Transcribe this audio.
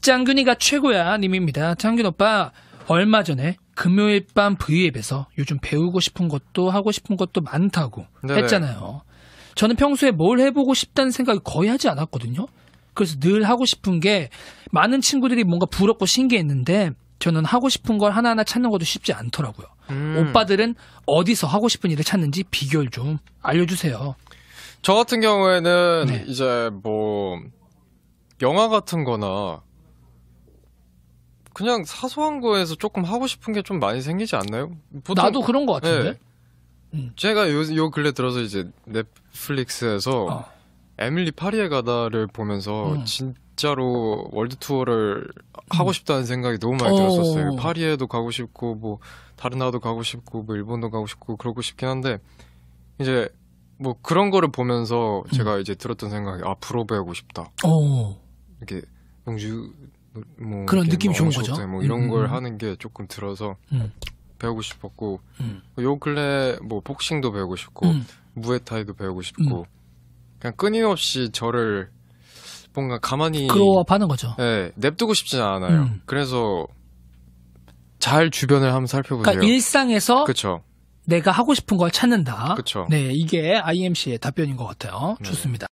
장근이가 최고야 님입니다. 장균 오빠 얼마 전에 금요일 밤브이앱에서 요즘 배우고 싶은 것도 하고 싶은 것도 많다고 네네. 했잖아요. 저는 평소에 뭘 해보고 싶다는 생각을 거의 하지 않았거든요. 그래서 늘 하고 싶은 게 많은 친구들이 뭔가 부럽고 신기했는데 저는 하고 싶은 걸 하나하나 찾는 것도 쉽지 않더라고요. 음. 오빠들은 어디서 하고 싶은 일을 찾는지 비결 좀 알려주세요. 저 같은 경우에는 네. 이제 뭐 영화 같은 거나 그냥 사소한 거에서 조금 하고 싶은 게 좀 많이 생기지 않나요? 보통, 나도 그런 것 같은데. 네. 음. 제가 요, 요 근래 들어서 이제 넷플릭스에서 어. 에밀리 파리에 가다를 보면서 음. 진짜로 월드 투어를 하고 음. 싶다는 생각이 너무 많이 들었었어요. 오. 어. 파리에도 가고 싶고 뭐 다른 나라도 가고 싶고 뭐 일본도 가고 싶고 그러고 싶긴 한데 이제 뭐 그런 거를 보면서 음. 제가 이제 들었던 생각이 아 프로 배우고 싶다. 오. 어. 이렇게 영주 뭐, 뭐 그런 느낌이 뭐 좋은 거죠. 뭐 이런 음. 걸 음. 하는 게 조금 들어서 음. 배우고 싶었고 음. 요 근래 뭐 복싱도 배우고 싶고 음. 무에타이도 배우고 싶고 음. 그냥 끊임없이 저를 뭔가 가만히 그로업하는 거죠. 네, 냅두고 싶지는 않아요. 그래서 잘 주변을 한번 살펴보세요. 그러니까 일상에서 그쵸. 내가 하고 싶은 걸 찾는다. 그쵸. 네, 이게 IMC의 답변인 것 같아요. 네. 좋습니다.